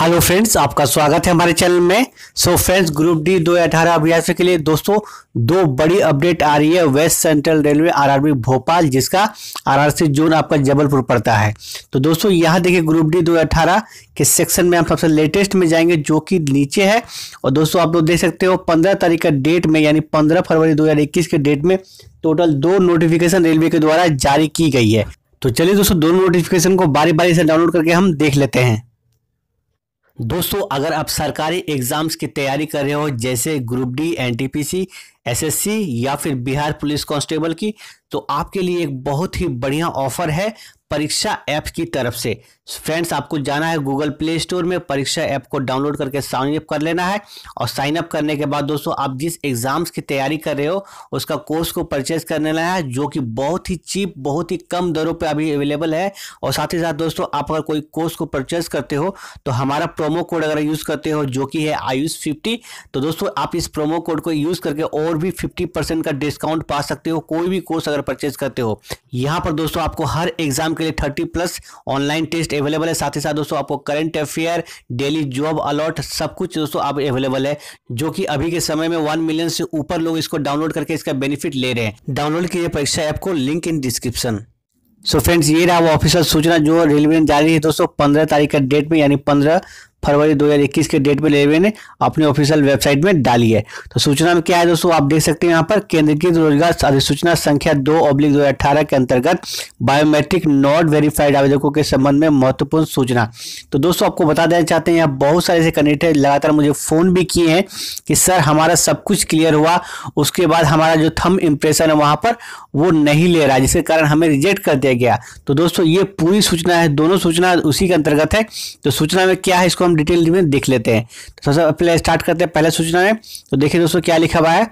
hello friends आपका स्वागत है हमारे चैनल में सो फ्रेंड्स ग्रुप डी दो अठारह अभ्यास के लिए दोस्तों दो बड़ी अपडेट आ रही है West Central Railway RRB Bhopal जिसका आरआरसी जोन आपका जबलपुर पड़ता है तो दोस्तों यहाँ देखिए ग्रुप डी दो अठारह के सेक्शन में हम सबसे लेटेस्ट में जाएंगे जो कि नीचे है और दोस्तों आप लोग देख सकते हो पंद्रह तारीख का डेट में यानी पंद्रह फरवरी दो के डेट में टोटल दो नोटिफिकेशन रेलवे के द्वारा जारी की गई है तो चलिए दोस्तों दोनों नोटिफिकेशन को बारी बारी से डाउनलोड करके हम देख लेते हैं दोस्तों अगर आप सरकारी एग्जाम्स की तैयारी कर रहे हो जैसे ग्रुप डी एनटीपीसी एसएससी या फिर बिहार पुलिस कांस्टेबल की तो आपके लिए एक बहुत ही बढ़िया ऑफर है परीक्षा ऐप की तरफ से फ्रेंड्स आपको जाना है गूगल प्ले स्टोर में परीक्षा ऐप को डाउनलोड करके साइन अप कर लेना है और साइन अप करने के बाद दोस्तों आप जिस एग्जाम्स की तैयारी कर रहे हो उसका कोर्स को परचेज कर लेना है जो कि बहुत ही चीप बहुत ही कम दरों पर अभी अवेलेबल है और साथ ही साथ दोस्तों आप अगर कोई कोर्स को परचेज करते हो तो हमारा प्रोमो कोड अगर यूज़ करते हो जो कि है आयुष फिफ्टी तो दोस्तों आप इस प्रोमो कोड को यूज़ करके और भी फिफ्टी परसेंट का डिस्काउंट पा सकते हो कोई भी कोर्स अगर परचेज करते हो यहाँ पर दोस्तों आपको हर एग्जाम के लिए thirty plus online test available है साथ ही साथ दोस्तों आपको current affair daily job alert सब कुछ दोस्तों आप अवेलेबल है जो कि अभी के समय में वन मिलियन से ऊपर लोग इसको डाउनलोड करके इसका बेनिफिट ले रहे हैं डाउनलोड कीजिए परीक्षा ऐप को link in description so so friends ये रहा वो ऑफिशियल सूचना जो रेलवे ने जारी है दोस्तों पंद्रह तारीख का डेट में यानी पंद्रह फरवरी 2021 के डेट में रेलवे ने अपने ऑफिशियल वेबसाइट में डाली है तो सूचना में क्या है दोस्तों आप देख सकते हैं यहाँ पर केंद्रीकृत रोजगार अधिसूचना संख्या दो अब्लिक दो के अंतर्गत बायोमेट्रिक नॉट वेरीफाइड आवेदकों के संबंध में महत्वपूर्ण सूचना तो दोस्तों आपको बता देना चाहते हैं यहाँ बहुत सारे ऐसे कैंडिडेट है लगातार मुझे फ़ोन भी किए हैं कि सर हमारा सब कुछ क्लियर हुआ उसके बाद हमारा जो थम इम्प्रेशन है वहाँ पर वो नहीं ले रहा जिसके कारण हमें रिजेक्ट कर दिया गया तो दोस्तों ये पूरी सूचना है दोनों सूचना उसी के अंतर्गत है तो सूचना में क्या है इसको हम डिटेल में देख लेते हैं तो सबसे पहले स्टार्ट करते हैं पहले सूचना में तो देखिए दोस्तों क्या लिखा हुआ है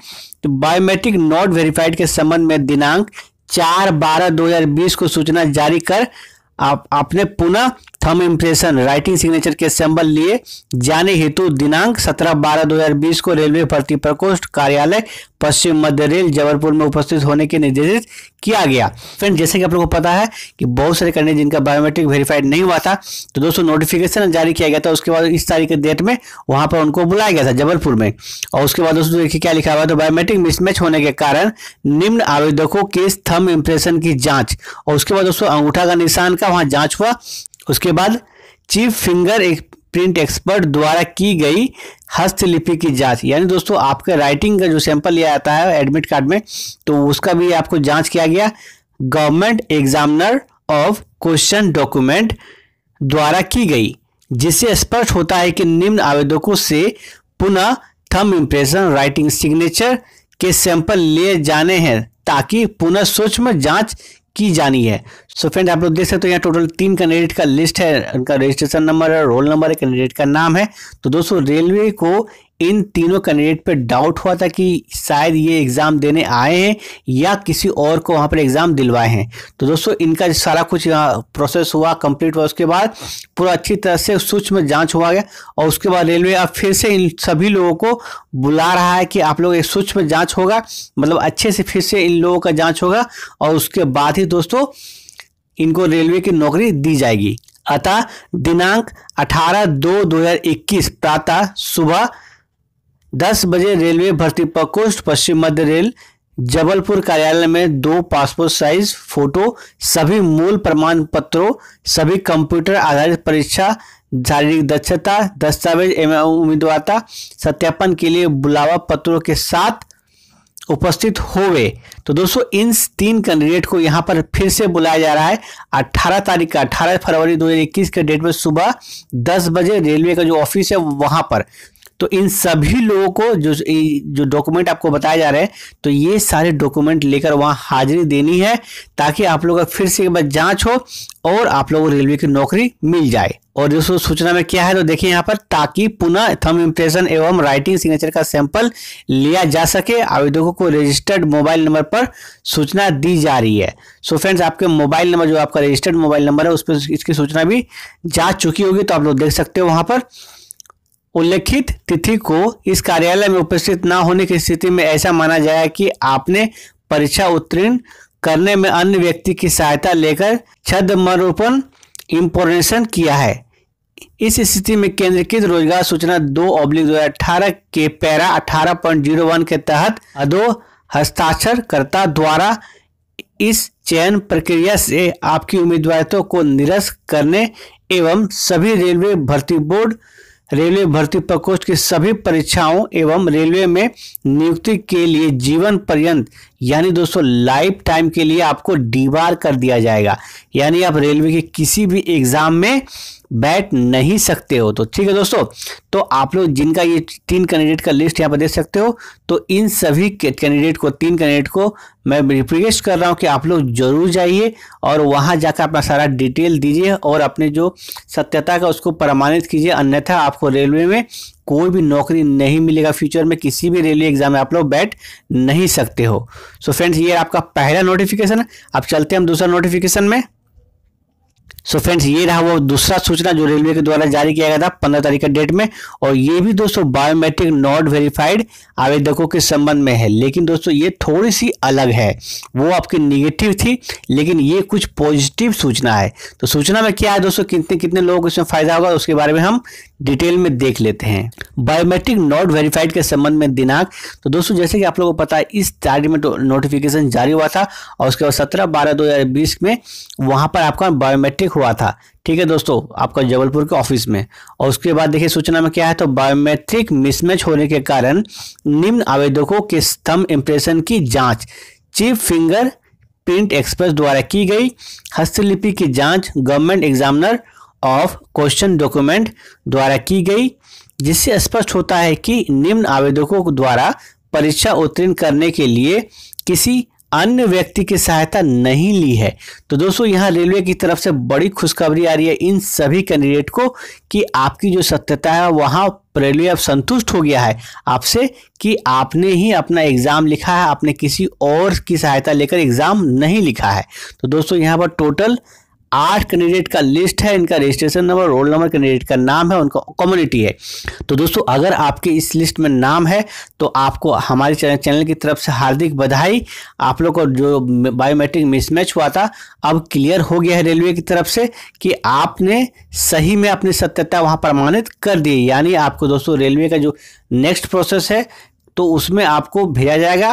तो बायोमेट्रिक नॉट वेरीफाइड के संबंध में दिनांक चार बारह दो हजार बीस को सूचना जारी कर आप आपने पुनः थम इम्प्रेशन राइटिंग सिग्नेचर के सैंबल लिए जाने हेतु दिनांक 17 बारह 2020 को रेलवे भर्ती प्रकोष्ठ कार्यालय पश्चिम मध्य रेल जबलपुर में उपस्थित होने के निर्देशित किया गया फ्रेंड जैसे कि आप लोगों को पता है कि बहुत सारे करने जिनका बायोमेट्रिक वेरीफाइड नहीं हुआ था तो दोस्तों नोटिफिकेशन जारी किया गया था उसके बाद इस तारीख के डेट में वहां पर उनको बुलाया गया था जबलपुर में और उसके बाद दोस्तों देखिए क्या लिखा हुआ तो बायोमेट्रिक मिसमैच होने के कारण निम्न आवेदकों के थम इम्प्रेशन की जाँच और उसके बाद दोस्तों अंगूठा का निशान का वहाँ जाँच हुआ उसके बाद चीफ फिंगर एक प्रिंट एक्सपर्ट द्वारा की गई हस्तलिपि की जांच यानी दोस्तों आपका राइटिंग का जो सैंपल लिया जाता है एडमिट कार्ड में तो उसका भी आपको जांच किया गया government examiner of question document द्वारा की गई जिससे स्पष्ट होता है कि निम्न आवेदकों से पुनः थम इम्प्रेशन राइटिंग सिग्नेचर के सैंपल लिए जाने हैं ताकि पुनः सूक्ष्म जांच की जानी है सो so फ्रेंड आप लोग देख सकते हो यहाँ टोटल तीन कैंडिडेट का लिस्ट है उनका रजिस्ट्रेशन नंबर है रोल नंबर है कैंडिडेट का नाम है तो दोस्तों रेलवे को इन तीनों कैंडिडेट पर डाउट हुआ था कि शायद ये एग्ज़ाम देने आए हैं या किसी और को वहाँ पर एग्ज़ाम दिलवाए हैं तो दोस्तों इनका सारा कुछ यहाँ प्रोसेस हुआ कंप्लीट हुआ उसके बाद पूरा अच्छी तरह से सूक्ष्म जांच हुआ गया और उसके बाद रेलवे अब फिर से इन सभी लोगों को बुला रहा है कि आप लोग एक सूक्ष्म जाँच होगा मतलब अच्छे से फिर से इन लोगों का जाँच होगा और उसके बाद ही दोस्तों इनको रेलवे की नौकरी दी जाएगी अतः दिनांक अठारह दो दो प्रातः सुबह दस बजे रेलवे भर्ती प्रकोष्ठ पश्चिम मध्य रेल जबलपुर कार्यालय में दो पासपोर्ट साइज फोटो सभी मूल प्रमाण पत्रों सभी कंप्यूटर आधारित परीक्षा शारीरिक दक्षता दस्तावेज एवं उम्मीदवारता सत्यापन के लिए बुलावा पत्रों के साथ उपस्थित होवे तो दोस्तों इन तीन कैंडिडेट को यहाँ पर फिर से बुलाया जा रहा है 18 तारीख का 18 फरवरी 2021 के डेट में सुबह 10 बजे रेलवे का जो ऑफिस है वहां पर तो इन सभी लोगों को जो जो डॉक्यूमेंट आपको बताए जा रहे हैं तो ये सारे डॉक्यूमेंट लेकर वहाँ हाजिरी देनी है ताकि आप लोगों का फिर से एक बार जाँच हो और आप लोगों को रेलवे की नौकरी मिल जाए और दोस्तों सूचना में क्या है तो देखिए यहाँ पर ताकि पुनः थम इम्प्रेशन एवं राइटिंग सिग्नेचर का सैंपल लिया जा सके आवेदकों को रजिस्टर्ड मोबाइल नंबर पर सूचना दी जा रही है सो so फ्रेंड्स आपके मोबाइल नंबर जो आपका रजिस्टर्ड मोबाइल नंबर है उस पर इसकी सूचना भी जा चुकी होगी तो आप लोग देख सकते हो वहाँ पर उल्लेखित तिथि को इस कार्यालय में उपस्थित न होने की स्थिति में ऐसा माना जाए कि आपने परीक्षा उत्तीर्ण करने में अन्य व्यक्ति की सहायता लेकर छदमरोपण इम्पोर्टेशन किया है इस स्थिति में केंद्रीकृत रोजगार सूचना दो ऑब्लिक दो अठारह के पैरा अठारह पॉइंट जीरो वन के तहत अधो हस्ताक्षरकर्ता द्वारा इस चयन प्रक्रिया से आपकी उम्मीदवारों तो को निरस्त करने एवं सभी रेलवे भर्ती बोर्ड रेलवे भर्ती प्रकोष्ठ की सभी परीक्षाओं एवं रेलवे में नियुक्ति के लिए जीवन पर्यंत यानी दोस्तों लाइफ टाइम के लिए आपको डीवार कर दिया जाएगा यानी आप रेलवे के किसी भी एग्जाम में बैठ नहीं सकते हो तो ठीक है दोस्तों तो आप लोग जिनका ये तीन कैंडिडेट का लिस्ट यहाँ पर देख सकते हो तो इन सभी कैंडिडेट को तीन कैंडिडेट को मैं रिक्वेस्ट कर रहा हूँ कि आप लोग जरूर जाइए और वहाँ जाकर अपना सारा डिटेल दीजिए और अपने जो सत्यता का उसको प्रमाणित कीजिए अन्यथा आपको रेलवे में कोई भी नौकरी नहीं मिलेगा फ्यूचर में किसी भी रेलवे एग्जाम में आप लोग बैठ नहीं सकते हो सो so फ्रेंड्स ये आपका पहला नोटिफिकेशन है अब चलते हैं हम दूसरा नोटिफिकेशन में सो so फ्रेंड्स ये रहा वो दूसरा सूचना जो रेलवे के द्वारा जारी किया गया था पंद्रह तारीख का डेट में और ये भी दोस्तों बायोमेट्रिक नॉट वेरीफाइड आवेदकों के संबंध में है लेकिन दोस्तों ये थोड़ी सी अलग है वो आपकी निगेटिव थी लेकिन ये कुछ पॉजिटिव सूचना है तो सूचना में क्या है दोस्तों कितने कितने लोगों को इसमें फायदा होगा उसके बारे में हम डिटेल में देख लेते हैं बायोमेट्रिक नॉट वेरीफाइड के संबंध में दिनांक तो दोस्तों जैसे कि आप लोगों को पता है इस तारीख में तो नोटिफिकेशन जारी हुआ था और उसके बाद सत्रह बारह दो हज़ार बीस में वहाँ पर आपका बायोमेट्रिक हुआ था ठीक है दोस्तों आपका जबलपुर के ऑफिस में और उसके बाद देखिए सूचना में क्या है तो बायोमेट्रिक मिसमैच होने के कारण निम्न आवेदकों के स्तंभ इम्प्रेशन की जाँच चिप फिंगर प्रिंट एक्सप्रेस द्वारा की गई हस्तलिपि की जाँच government examiner of question document द्वारा की गई जिससे स्पष्ट होता है कि निम्न आवेदकों द्वारा परीक्षा उत्तीर्ण करने के लिए किसी अन्य व्यक्ति की सहायता नहीं ली है तो दोस्तों यहाँ रेलवे की तरफ से बड़ी खुशखबरी आ रही है इन सभी कैंडिडेट को कि आपकी जो सत्यता है वहाँ रेलवे अब संतुष्ट हो गया है आपसे कि आपने ही अपना एग्ज़ाम लिखा है आपने किसी और की सहायता लेकर एग्ज़ाम नहीं लिखा है तो दोस्तों यहाँ पर टोटल आठ कैंडिडेट का लिस्ट है इनका registration number roll number candidate का नाम है उनका कम्युनिटी है तो दोस्तों अगर आपके इस लिस्ट में नाम है तो आपको हमारे चैनल की तरफ से हार्दिक बधाई आप लोग को जो बायोमेट्रिक मिसमैच हुआ था अब क्लियर हो गया है रेलवे की तरफ से कि आपने सही में अपनी सत्यता वहाँ प्रमाणित कर दी यानी आपको दोस्तों रेलवे का जो नेक्स्ट प्रोसेस है तो उसमें आपको भेजा जाएगा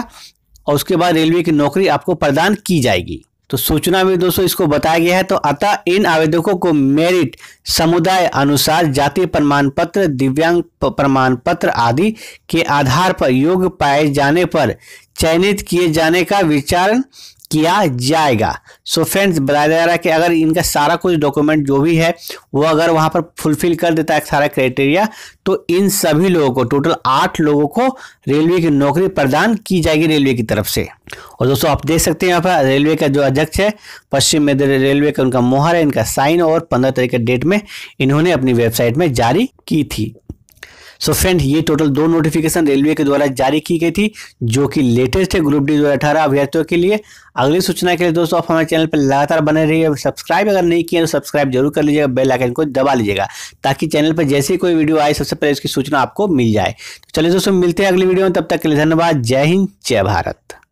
और उसके बाद रेलवे की नौकरी आपको प्रदान की जाएगी तो सूचना में दोस्तों इसको बताया गया है तो अतः इन आवेदकों को मेरिट समुदाय अनुसार जाति प्रमाण पत्र दिव्यांग प्रमाण पत्र आदि के आधार पर योग्य पाए जाने पर चयनित किए जाने का विचार किया जाएगा सो फ्रेंड्स बताया जा रहा है कि अगर इनका सारा कुछ डॉक्यूमेंट जो भी है वो अगर वहाँ पर फुलफिल कर देता है सारा क्राइटेरिया तो इन सभी लोगों को टोटल आठ लोगों को रेलवे की नौकरी प्रदान की जाएगी रेलवे की तरफ से और दोस्तों आप देख सकते हैं यहाँ पर रेलवे का जो अध्यक्ष है पश्चिम मध्य रेलवे का उनका मोहर है इनका साइन और पंद्रह तारीख के डेट में इन्होंने अपनी वेबसाइट में जारी की थी सो फ्रेंड ये टोटल दो नोटिफिकेशन रेलवे के द्वारा जारी की गई थी जो कि लेटेस्ट है ग्रुप डी दो अठारह अभ्यर्थियों के लिए अगली सूचना के लिए दोस्तों आप हमारे चैनल पर लगातार बने रहिए सब्सक्राइब अगर नहीं किया तो सब्सक्राइब जरूर कर लीजिएगा बेल आइकन को दबा लीजिएगा ताकि चैनल पर जैसे ही कोई वीडियो आए सबसे पहले उसकी सूचना आपको मिल जाए तो चलिए दोस्तों मिलते हैं अगली वीडियो में तब तक के लिए धन्यवाद जय हिंद जय भारत